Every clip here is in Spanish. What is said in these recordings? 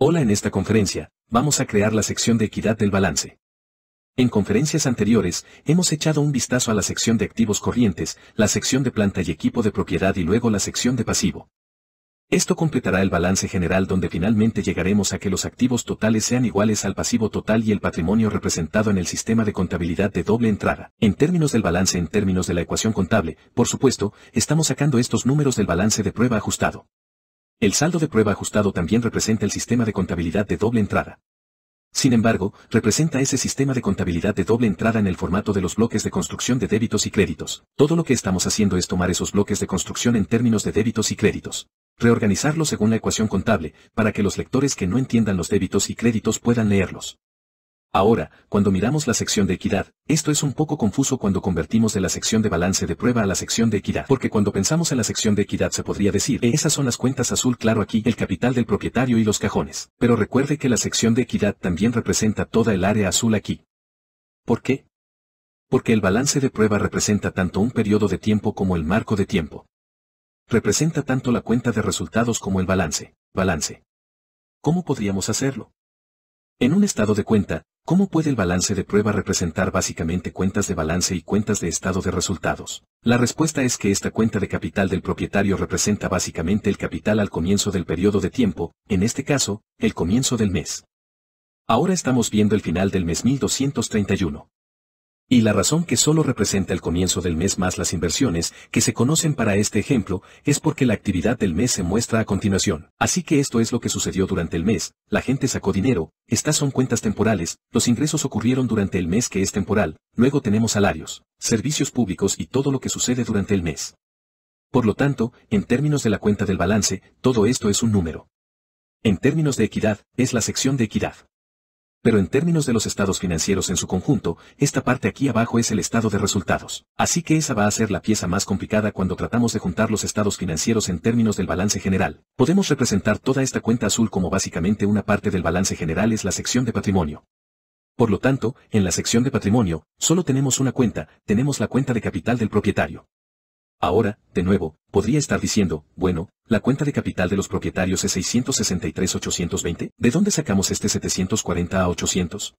Hola en esta conferencia, vamos a crear la sección de equidad del balance. En conferencias anteriores, hemos echado un vistazo a la sección de activos corrientes, la sección de planta y equipo de propiedad y luego la sección de pasivo. Esto completará el balance general donde finalmente llegaremos a que los activos totales sean iguales al pasivo total y el patrimonio representado en el sistema de contabilidad de doble entrada. En términos del balance en términos de la ecuación contable, por supuesto, estamos sacando estos números del balance de prueba ajustado. El saldo de prueba ajustado también representa el sistema de contabilidad de doble entrada. Sin embargo, representa ese sistema de contabilidad de doble entrada en el formato de los bloques de construcción de débitos y créditos. Todo lo que estamos haciendo es tomar esos bloques de construcción en términos de débitos y créditos. Reorganizarlos según la ecuación contable, para que los lectores que no entiendan los débitos y créditos puedan leerlos. Ahora, cuando miramos la sección de equidad, esto es un poco confuso cuando convertimos de la sección de balance de prueba a la sección de equidad, porque cuando pensamos en la sección de equidad se podría decir, eh, esas son las cuentas azul claro aquí, el capital del propietario y los cajones. Pero recuerde que la sección de equidad también representa toda el área azul aquí. ¿Por qué? Porque el balance de prueba representa tanto un periodo de tiempo como el marco de tiempo. Representa tanto la cuenta de resultados como el balance. Balance. ¿Cómo podríamos hacerlo? En un estado de cuenta, ¿cómo puede el balance de prueba representar básicamente cuentas de balance y cuentas de estado de resultados? La respuesta es que esta cuenta de capital del propietario representa básicamente el capital al comienzo del periodo de tiempo, en este caso, el comienzo del mes. Ahora estamos viendo el final del mes 1231. Y la razón que solo representa el comienzo del mes más las inversiones que se conocen para este ejemplo es porque la actividad del mes se muestra a continuación. Así que esto es lo que sucedió durante el mes, la gente sacó dinero, estas son cuentas temporales, los ingresos ocurrieron durante el mes que es temporal, luego tenemos salarios, servicios públicos y todo lo que sucede durante el mes. Por lo tanto, en términos de la cuenta del balance, todo esto es un número. En términos de equidad, es la sección de equidad. Pero en términos de los estados financieros en su conjunto, esta parte aquí abajo es el estado de resultados. Así que esa va a ser la pieza más complicada cuando tratamos de juntar los estados financieros en términos del balance general. Podemos representar toda esta cuenta azul como básicamente una parte del balance general es la sección de patrimonio. Por lo tanto, en la sección de patrimonio, solo tenemos una cuenta, tenemos la cuenta de capital del propietario. Ahora, de nuevo, podría estar diciendo, bueno, la cuenta de capital de los propietarios es 663.820? ¿de dónde sacamos este 740 a 800?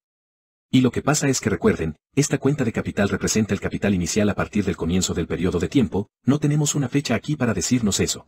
Y lo que pasa es que recuerden, esta cuenta de capital representa el capital inicial a partir del comienzo del periodo de tiempo, no tenemos una fecha aquí para decirnos eso.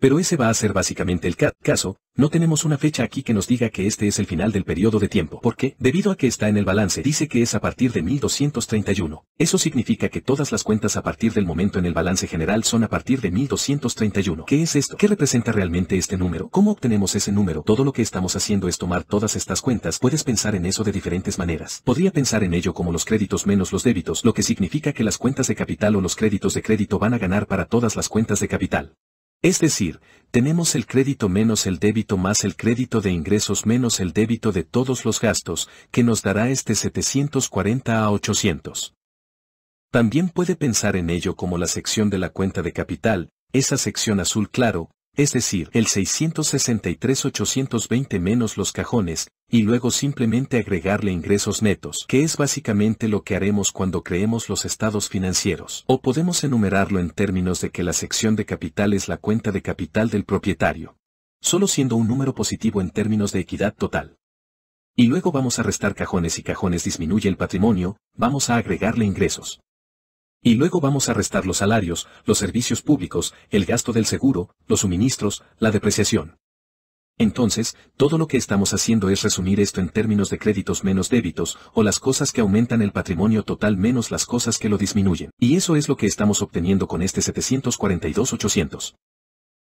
Pero ese va a ser básicamente el caso, no tenemos una fecha aquí que nos diga que este es el final del periodo de tiempo, ¿Por qué? debido a que está en el balance, dice que es a partir de 1231. Eso significa que todas las cuentas a partir del momento en el balance general son a partir de 1231. ¿Qué es esto? ¿Qué representa realmente este número? ¿Cómo obtenemos ese número? Todo lo que estamos haciendo es tomar todas estas cuentas, puedes pensar en eso de diferentes maneras. Podría pensar en ello como los créditos menos los débitos, lo que significa que las cuentas de capital o los créditos de crédito van a ganar para todas las cuentas de capital. Es decir, tenemos el crédito menos el débito más el crédito de ingresos menos el débito de todos los gastos, que nos dará este 740 a 800. También puede pensar en ello como la sección de la cuenta de capital, esa sección azul claro, es decir, el 663-820 menos los cajones, y luego simplemente agregarle ingresos netos, que es básicamente lo que haremos cuando creemos los estados financieros. O podemos enumerarlo en términos de que la sección de capital es la cuenta de capital del propietario. Solo siendo un número positivo en términos de equidad total. Y luego vamos a restar cajones y cajones disminuye el patrimonio, vamos a agregarle ingresos. Y luego vamos a restar los salarios, los servicios públicos, el gasto del seguro, los suministros, la depreciación. Entonces, todo lo que estamos haciendo es resumir esto en términos de créditos menos débitos, o las cosas que aumentan el patrimonio total menos las cosas que lo disminuyen. Y eso es lo que estamos obteniendo con este 742.800.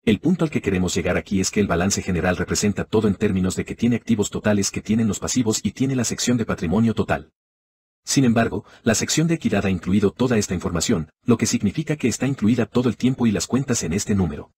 El punto al que queremos llegar aquí es que el balance general representa todo en términos de que tiene activos totales que tienen los pasivos y tiene la sección de patrimonio total. Sin embargo, la sección de equidad ha incluido toda esta información, lo que significa que está incluida todo el tiempo y las cuentas en este número.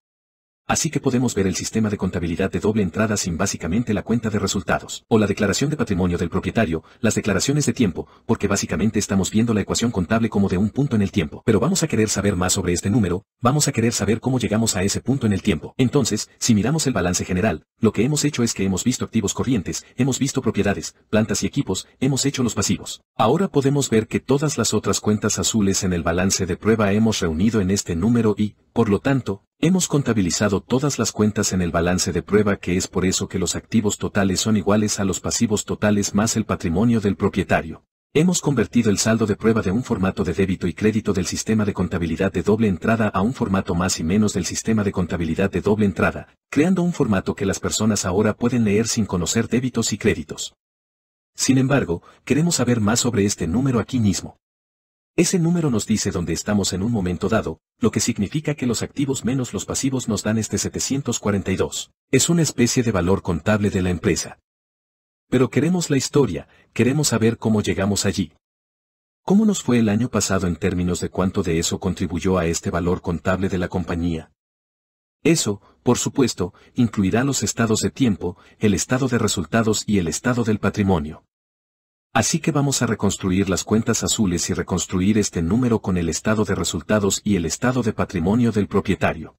Así que podemos ver el sistema de contabilidad de doble entrada sin básicamente la cuenta de resultados, o la declaración de patrimonio del propietario, las declaraciones de tiempo, porque básicamente estamos viendo la ecuación contable como de un punto en el tiempo. Pero vamos a querer saber más sobre este número, vamos a querer saber cómo llegamos a ese punto en el tiempo. Entonces, si miramos el balance general, lo que hemos hecho es que hemos visto activos corrientes, hemos visto propiedades, plantas y equipos, hemos hecho los pasivos. Ahora podemos ver que todas las otras cuentas azules en el balance de prueba hemos reunido en este número y, por lo tanto, hemos contabilizado todas las cuentas en el balance de prueba que es por eso que los activos totales son iguales a los pasivos totales más el patrimonio del propietario. Hemos convertido el saldo de prueba de un formato de débito y crédito del sistema de contabilidad de doble entrada a un formato más y menos del sistema de contabilidad de doble entrada, creando un formato que las personas ahora pueden leer sin conocer débitos y créditos. Sin embargo, queremos saber más sobre este número aquí mismo. Ese número nos dice dónde estamos en un momento dado, lo que significa que los activos menos los pasivos nos dan este 742. Es una especie de valor contable de la empresa. Pero queremos la historia, queremos saber cómo llegamos allí. ¿Cómo nos fue el año pasado en términos de cuánto de eso contribuyó a este valor contable de la compañía? Eso, por supuesto, incluirá los estados de tiempo, el estado de resultados y el estado del patrimonio. Así que vamos a reconstruir las cuentas azules y reconstruir este número con el estado de resultados y el estado de patrimonio del propietario.